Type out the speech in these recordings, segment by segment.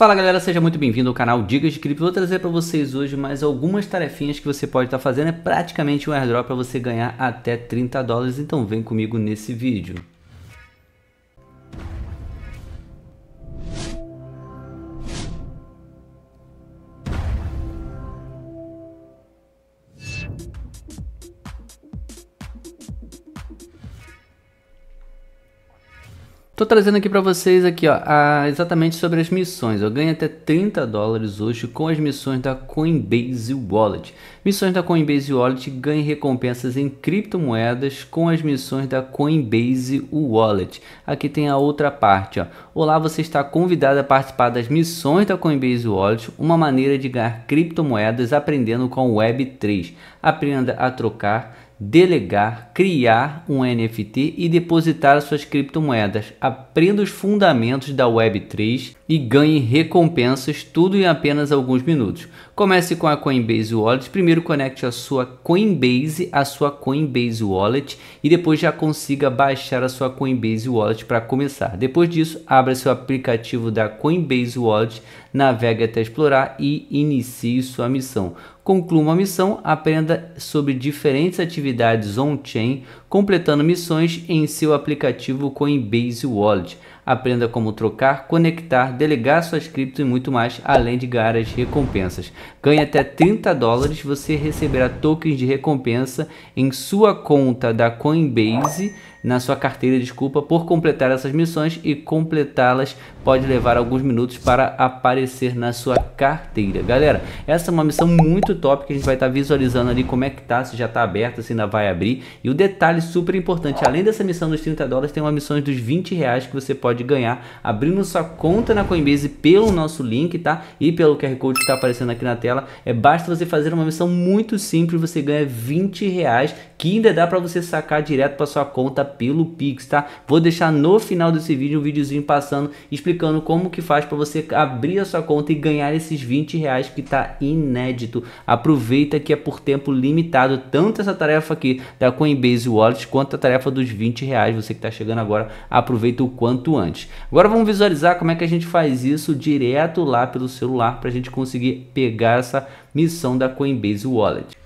Fala galera, seja muito bem-vindo ao canal Dicas de Cripto. Vou trazer para vocês hoje mais algumas tarefinhas que você pode estar tá fazendo. É praticamente um airdrop para você ganhar até 30 dólares, então vem comigo nesse vídeo. Tô trazendo aqui para vocês aqui, ó, a, exatamente sobre as missões. Eu ganho até 30 dólares hoje com as missões da Coinbase Wallet. Missões da Coinbase Wallet ganham recompensas em criptomoedas com as missões da Coinbase Wallet. Aqui tem a outra parte, ó. Olá, você está convidado a participar das missões da Coinbase Wallet, uma maneira de ganhar criptomoedas aprendendo com Web3. Aprenda a trocar delegar, criar um NFT e depositar as suas criptomoedas. Aprenda os fundamentos da Web3 e ganhe recompensas, tudo em apenas alguns minutos. Comece com a Coinbase Wallet. Primeiro conecte a sua Coinbase à sua Coinbase Wallet e depois já consiga baixar a sua Coinbase Wallet para começar. Depois disso, abra seu aplicativo da Coinbase Wallet navegue até explorar e inicie sua missão. Conclua uma missão, aprenda sobre diferentes atividades on-chain, completando missões em seu aplicativo Coinbase Wallet. Aprenda como trocar, conectar, delegar suas criptos e muito mais, além de ganhar as recompensas. Ganhe até 30 dólares, você receberá tokens de recompensa em sua conta da Coinbase na sua carteira, desculpa, por completar essas missões e completá-las pode levar alguns minutos para aparecer na sua carteira. Galera, essa é uma missão muito top que a gente vai estar tá visualizando ali como é que tá, se já está aberta, se ainda vai abrir. E o detalhe super importante, além dessa missão dos 30 dólares, tem uma missão dos 20 reais que você pode pode ganhar abrindo sua conta na Coinbase pelo nosso link, tá? E pelo QR Code que está aparecendo aqui na tela. É basta você fazer uma missão muito simples, você ganha 20 reais, que ainda dá para você sacar direto para sua conta pelo Pix, tá? Vou deixar no final desse vídeo um videozinho passando explicando como que faz para você abrir a sua conta e ganhar esses 20 reais que tá inédito. Aproveita que é por tempo limitado, tanto essa tarefa aqui da Coinbase Wallet quanto a tarefa dos 20 reais. Você que está chegando agora, aproveita o quanto antes. Agora vamos visualizar como é que a gente faz isso direto lá pelo celular para a gente conseguir pegar essa missão da Coinbase Wallet.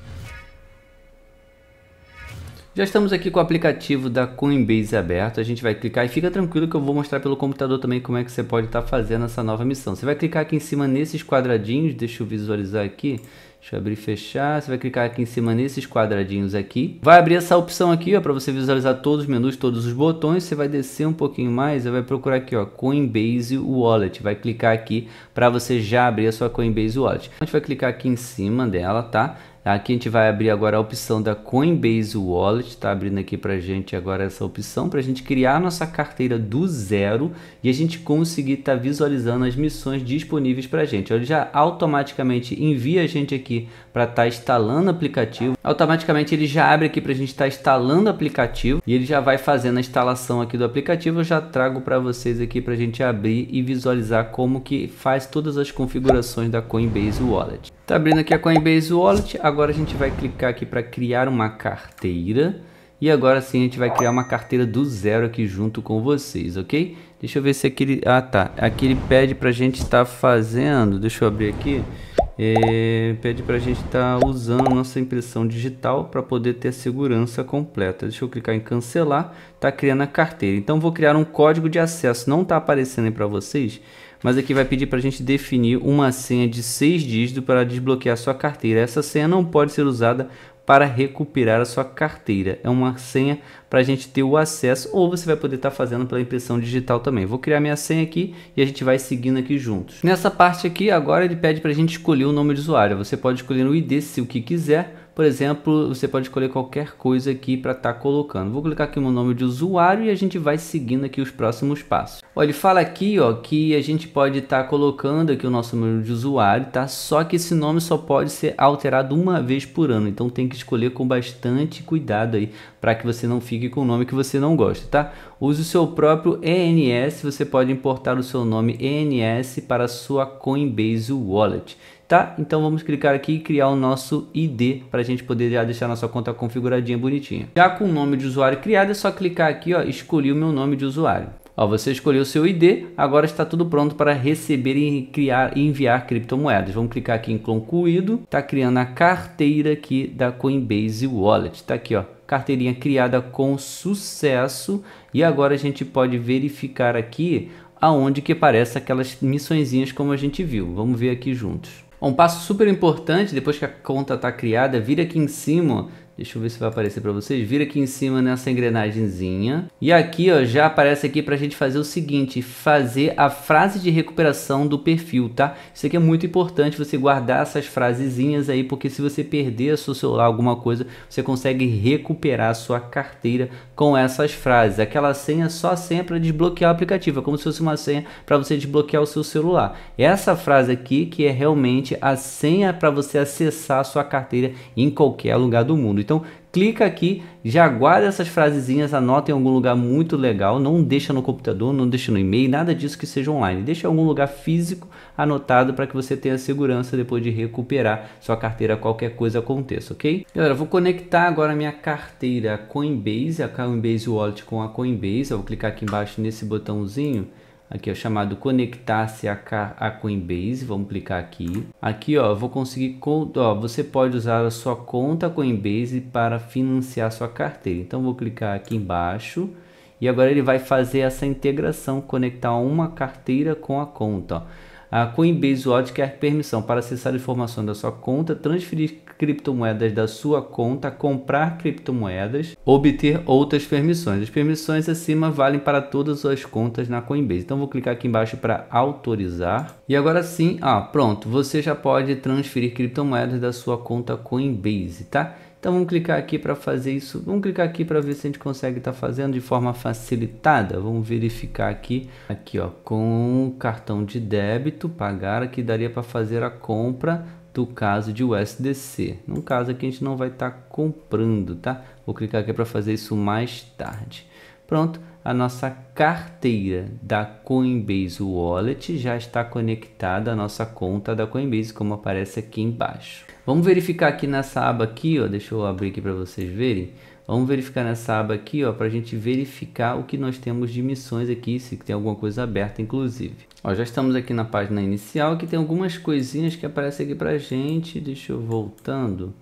Já estamos aqui com o aplicativo da Coinbase aberto, a gente vai clicar e fica tranquilo que eu vou mostrar pelo computador também como é que você pode estar tá fazendo essa nova missão. Você vai clicar aqui em cima nesses quadradinhos, deixa eu visualizar aqui, deixa eu abrir e fechar, você vai clicar aqui em cima nesses quadradinhos aqui. Vai abrir essa opção aqui para você visualizar todos os menus, todos os botões, você vai descer um pouquinho mais e vai procurar aqui ó, Coinbase Wallet, vai clicar aqui para você já abrir a sua Coinbase Wallet. A gente vai clicar aqui em cima dela, tá? Aqui a gente vai abrir agora a opção da Coinbase Wallet, está abrindo aqui para gente agora essa opção para a gente criar nossa carteira do zero e a gente conseguir estar tá visualizando as missões disponíveis para gente. Ele já automaticamente envia a gente aqui para estar tá instalando o aplicativo. Automaticamente ele já abre aqui para a gente estar tá instalando o aplicativo e ele já vai fazendo a instalação aqui do aplicativo. Eu já trago para vocês aqui para a gente abrir e visualizar como que faz todas as configurações da Coinbase Wallet. Tá abrindo aqui a Coinbase Wallet. Agora a gente vai clicar aqui para criar uma carteira. E agora sim a gente vai criar uma carteira do zero aqui junto com vocês, ok? Deixa eu ver se aquele... Ah, tá. Aqui ele pede a gente estar tá fazendo... Deixa eu abrir aqui. É, pede a gente estar tá usando nossa impressão digital para poder ter a segurança completa. Deixa eu clicar em cancelar. Tá criando a carteira. Então vou criar um código de acesso. Não tá aparecendo aí para vocês? mas aqui vai pedir para a gente definir uma senha de 6 dígitos para desbloquear sua carteira. Essa senha não pode ser usada para recuperar a sua carteira. É uma senha para a gente ter o acesso ou você vai poder estar tá fazendo pela impressão digital também. Vou criar minha senha aqui e a gente vai seguindo aqui juntos. Nessa parte aqui agora ele pede para a gente escolher o nome de usuário. Você pode escolher o ID se o que quiser por exemplo, você pode escolher qualquer coisa aqui para estar tá colocando. Vou clicar aqui no nome de usuário e a gente vai seguindo aqui os próximos passos. Olha, ele fala aqui ó, que a gente pode estar tá colocando aqui o nosso nome de usuário, tá? Só que esse nome só pode ser alterado uma vez por ano, então tem que escolher com bastante cuidado aí para que você não fique com o nome que você não gosta, tá? Use o seu próprio ENS, você pode importar o seu nome ENS para a sua Coinbase Wallet tá? Então vamos clicar aqui e criar o nosso ID para a gente poder já deixar nossa conta configuradinha bonitinha. Já com o nome de usuário criado, é só clicar aqui, ó, escolhi o meu nome de usuário. Ó, você escolheu o seu ID, agora está tudo pronto para receber e criar e enviar criptomoedas. Vamos clicar aqui em concluído, está criando a carteira aqui da Coinbase Wallet. Está aqui, ó, carteirinha criada com sucesso e agora a gente pode verificar aqui aonde que aparece aquelas missõezinhas como a gente viu. Vamos ver aqui juntos. Um passo super importante depois que a conta está criada, vir aqui em cima Deixa eu ver se vai aparecer para vocês. Vira aqui em cima nessa engrenagemzinha. E aqui, ó, já aparece aqui para a gente fazer o seguinte. Fazer a frase de recuperação do perfil, tá? Isso aqui é muito importante, você guardar essas frasezinhas aí, porque se você perder seu celular, alguma coisa, você consegue recuperar a sua carteira com essas frases. Aquela senha só a senha para desbloquear o aplicativo. É como se fosse uma senha para você desbloquear o seu celular. Essa frase aqui que é realmente a senha para você acessar a sua carteira em qualquer lugar do mundo. Então clica aqui, já guarda essas frasezinhas, anota em algum lugar muito legal, não deixa no computador, não deixa no e-mail, nada disso que seja online. Deixa em algum lugar físico anotado para que você tenha segurança depois de recuperar sua carteira, qualquer coisa aconteça, ok? Galera, vou conectar agora a minha carteira Coinbase, a Coinbase Wallet com a Coinbase, eu vou clicar aqui embaixo nesse botãozinho Aqui, é chamado conectar-se a, a Coinbase, vamos clicar aqui. Aqui, ó, vou conseguir, ó, você pode usar a sua conta Coinbase para financiar sua carteira. Então, vou clicar aqui embaixo e agora ele vai fazer essa integração, conectar uma carteira com a conta, ó. A Coinbase Watch quer permissão para acessar informações da sua conta, transferir criptomoedas da sua conta, comprar criptomoedas, obter outras permissões. As permissões acima valem para todas as contas na Coinbase. Então vou clicar aqui embaixo para autorizar. E agora sim, ah, pronto, você já pode transferir criptomoedas da sua conta Coinbase, tá? Então vamos clicar aqui para fazer isso. Vamos clicar aqui para ver se a gente consegue estar tá fazendo de forma facilitada. Vamos verificar aqui, aqui ó, com o cartão de débito pagar aqui daria para fazer a compra do caso de USDC. No caso aqui a gente não vai estar tá comprando, tá? Vou clicar aqui para fazer isso mais tarde. Pronto, a nossa carteira da Coinbase Wallet já está conectada à nossa conta da Coinbase, como aparece aqui embaixo. Vamos verificar aqui nessa aba aqui, ó, deixa eu abrir aqui para vocês verem. Vamos verificar nessa aba aqui, ó, para a gente verificar o que nós temos de missões aqui, se tem alguma coisa aberta, inclusive. Ó, já estamos aqui na página inicial, que tem algumas coisinhas que aparecem aqui para gente. Deixa eu voltando.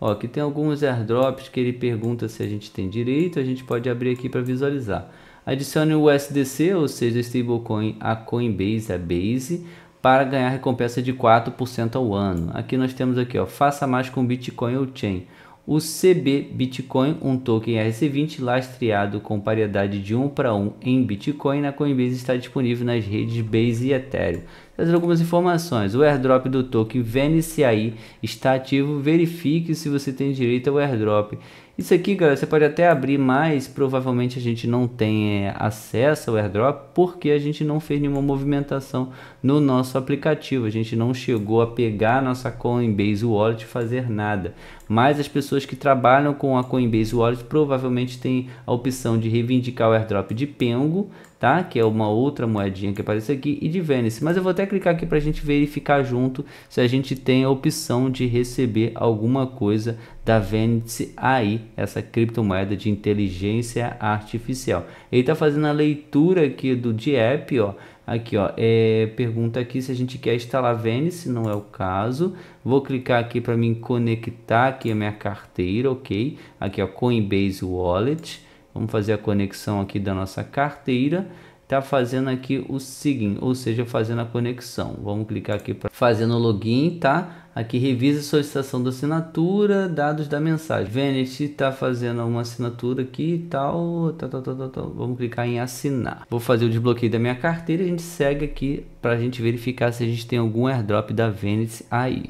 Ó, aqui tem alguns airdrops que ele pergunta se a gente tem direito, a gente pode abrir aqui para visualizar. Adicione o USDC, ou seja, stablecoin, a Coinbase, a Base, para ganhar recompensa de 4% ao ano. Aqui nós temos aqui, ó, faça mais com Bitcoin ou Chain o CB Bitcoin, um token RC20 lastreado com paridade de 1 para 1 em Bitcoin na Coinbase está disponível nas redes Base e Ethereum. Trazendo algumas informações, o airdrop do token VNCI está ativo, verifique se você tem direito ao airdrop isso aqui, galera, você pode até abrir, mas provavelmente a gente não tem é, acesso ao airdrop porque a gente não fez nenhuma movimentação no nosso aplicativo. A gente não chegou a pegar a nossa Coinbase Wallet e fazer nada. Mas as pessoas que trabalham com a Coinbase Wallet provavelmente têm a opção de reivindicar o airdrop de Pengo tá? Que é uma outra moedinha que aparece aqui, e de Vênice. Mas eu vou até clicar aqui para a gente verificar junto se a gente tem a opção de receber alguma coisa da Vênice AI, essa criptomoeda de inteligência artificial. Ele está fazendo a leitura aqui do DIEP, ó. Aqui, ó, é, pergunta aqui se a gente quer instalar Vênice, não é o caso. Vou clicar aqui para me conectar aqui a minha carteira, ok? Aqui, ó, Coinbase Wallet. Vamos fazer a conexão aqui da nossa carteira. Está fazendo aqui o sign, ou seja, fazendo a conexão. Vamos clicar aqui para fazer no login, tá? Aqui revisa solicitação da assinatura, dados da mensagem. Venet está fazendo uma assinatura aqui e tal, tal, tal, tal, Vamos clicar em assinar. Vou fazer o desbloqueio da minha carteira e a gente segue aqui para a gente verificar se a gente tem algum airdrop da Venet aí.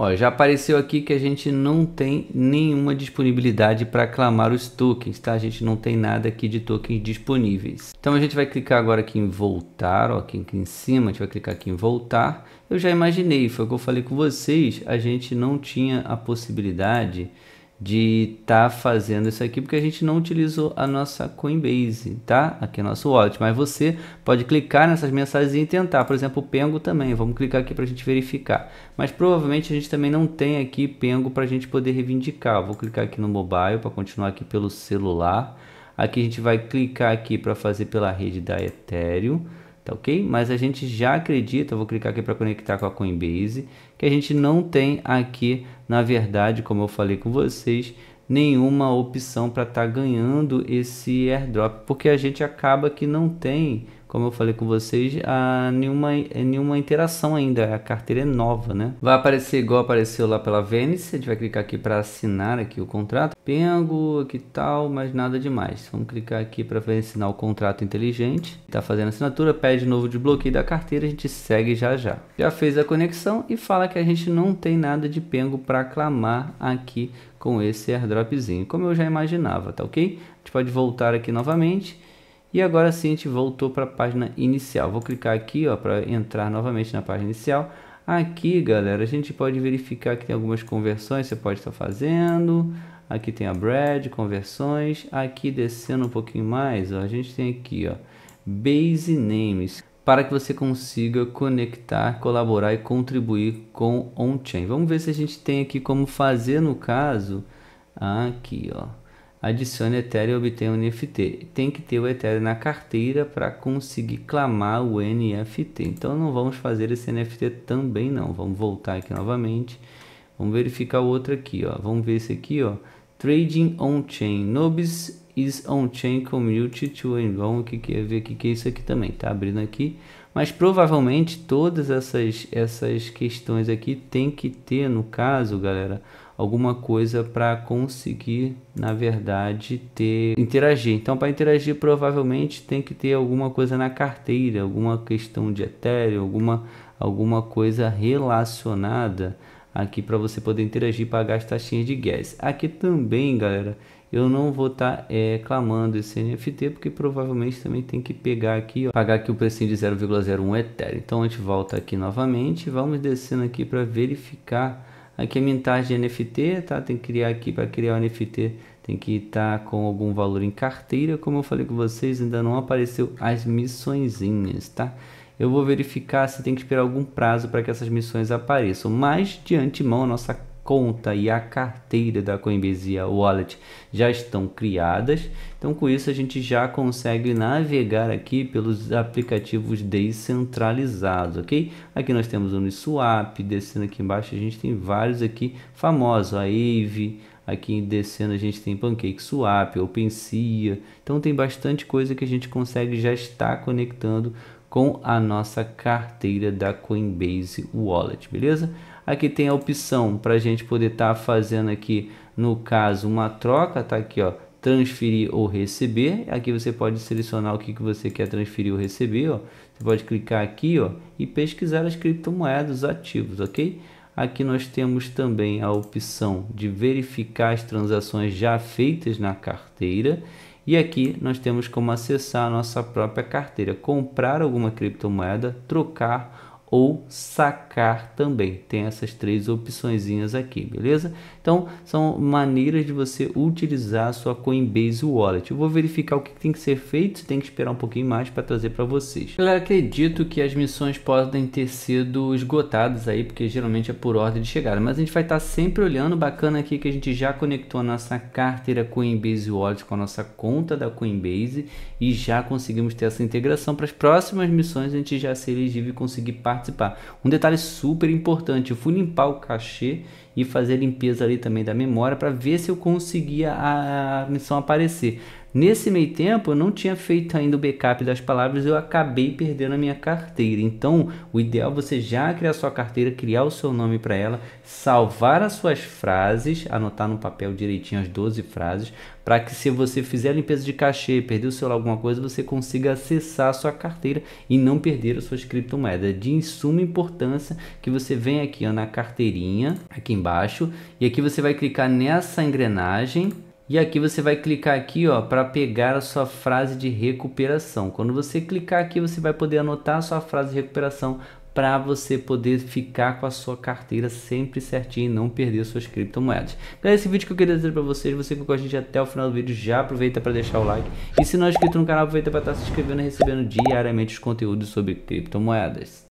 Ó, já apareceu aqui que a gente não tem nenhuma disponibilidade para aclamar os tokens, tá? A gente não tem nada aqui de tokens disponíveis. Então a gente vai clicar agora aqui em voltar, ó, aqui, aqui em cima, a gente vai clicar aqui em voltar. Eu já imaginei, foi o que eu falei com vocês, a gente não tinha a possibilidade de estar tá fazendo isso aqui porque a gente não utilizou a nossa Coinbase, tá? Aqui é nosso wallet, mas você pode clicar nessas mensagens e tentar, por exemplo, o Pengo também. Vamos clicar aqui para a gente verificar. Mas provavelmente a gente também não tem aqui Pengo para a gente poder reivindicar. vou clicar aqui no mobile para continuar aqui pelo celular. Aqui a gente vai clicar aqui para fazer pela rede da Ethereum tá ok? Mas a gente já acredita, vou clicar aqui para conectar com a Coinbase, que a gente não tem aqui, na verdade, como eu falei com vocês, nenhuma opção para estar tá ganhando esse airdrop, porque a gente acaba que não tem como eu falei com vocês, a nenhuma, é nenhuma interação ainda. A carteira é nova, né? Vai aparecer igual apareceu lá pela Venice. A gente vai clicar aqui para assinar aqui o contrato. Pengo, aqui tal, mas nada demais. Vamos clicar aqui para assinar o contrato inteligente. Está fazendo assinatura, pede de novo desbloqueio da carteira, a gente segue já já. Já fez a conexão e fala que a gente não tem nada de Pengo para aclamar aqui com esse airdropzinho, como eu já imaginava, tá ok? A gente pode voltar aqui novamente e agora sim a gente voltou para a página inicial. Vou clicar aqui para entrar novamente na página inicial. Aqui, galera, a gente pode verificar que tem algumas conversões que você pode estar fazendo. Aqui tem a bread, conversões. Aqui descendo um pouquinho mais, ó, a gente tem aqui, ó, base names para que você consiga conectar, colaborar e contribuir com on-chain. Vamos ver se a gente tem aqui como fazer no caso aqui, ó adicione Ethereum e obtenha um NFT. Tem que ter o Ethereum na carteira para conseguir clamar o NFT. Então não vamos fazer esse NFT também não. Vamos voltar aqui novamente. Vamos verificar o outro aqui, ó. Vamos ver esse aqui, ó. Trading on-chain. Nobis is on-chain community to é ver O que quer ver aqui que é isso aqui também? Tá abrindo aqui. Mas provavelmente todas essas, essas questões aqui tem que ter, no caso, galera, alguma coisa para conseguir, na verdade, ter interagir. Então, para interagir, provavelmente tem que ter alguma coisa na carteira, alguma questão de Ethereum, alguma, alguma coisa relacionada aqui para você poder interagir e pagar as taxinhas de gas. Aqui também, galera, eu não vou estar tá, é, clamando esse NFT, porque provavelmente também tem que pegar aqui, ó, pagar aqui o precinho de 0,01 Ether. Então a gente volta aqui novamente, vamos descendo aqui para verificar aqui a mintagem de NFT, tá? Tem que criar aqui, para criar o NFT tem que estar tá com algum valor em carteira, como eu falei com vocês, ainda não apareceu as missõezinhas, tá? Eu vou verificar se tem que esperar algum prazo para que essas missões apareçam, mas de antemão a nossa conta e a carteira da Coinbase Wallet já estão criadas. Então, com isso, a gente já consegue navegar aqui pelos aplicativos descentralizados, ok? Aqui nós temos o Uniswap, descendo aqui embaixo, a gente tem vários aqui famosos, a Aave, aqui descendo a gente tem PancakeSwap, OpenSea, então tem bastante coisa que a gente consegue já estar conectando com a nossa carteira da Coinbase Wallet, beleza? Aqui tem a opção para a gente poder estar tá fazendo aqui, no caso, uma troca, tá aqui, ó, transferir ou receber. Aqui você pode selecionar o que, que você quer transferir ou receber, ó. Você pode clicar aqui, ó, e pesquisar as criptomoedas ativos, ok? Aqui nós temos também a opção de verificar as transações já feitas na carteira. E aqui nós temos como acessar a nossa própria carteira, comprar alguma criptomoeda, trocar ou sacar também. Tem essas três opçõezinhas aqui, beleza? Então, são maneiras de você utilizar a sua Coinbase Wallet. Eu vou verificar o que tem que ser feito, tem que esperar um pouquinho mais para trazer para vocês. Galera, acredito que as missões podem ter sido esgotadas aí, porque geralmente é por ordem de chegada, mas a gente vai estar tá sempre olhando. Bacana aqui que a gente já conectou a nossa carteira Coinbase Wallet com a nossa conta da Coinbase e já conseguimos ter essa integração para as próximas missões a gente já ser elegível e conseguir participar. Um detalhe super importante, eu fui limpar o cachê e fazer limpeza ali também da memória para ver se eu conseguia a, missão aparecer. Nesse meio tempo, eu não tinha feito ainda o backup das palavras, eu acabei perdendo a minha carteira. Então, o ideal é você já criar sua carteira, criar o seu nome para ela, salvar as suas frases, anotar no papel direitinho as 12 frases, para que se você fizer a limpeza de cachê, perder o celular, alguma coisa, você consiga acessar a sua carteira e não perder as suas criptomoedas. De suma importância que você vem aqui ó, na carteirinha, aqui embaixo, e aqui você vai clicar nessa engrenagem, e aqui você vai clicar aqui ó para pegar a sua frase de recuperação. Quando você clicar aqui, você vai poder anotar a sua frase de recuperação para você poder ficar com a sua carteira sempre certinha e não perder suas criptomoedas. Galera, esse vídeo que eu queria dizer para vocês, você que ficou com a gente até o final do vídeo, já aproveita para deixar o like. E se não é inscrito no canal, aproveita para estar se inscrevendo e recebendo diariamente os conteúdos sobre criptomoedas.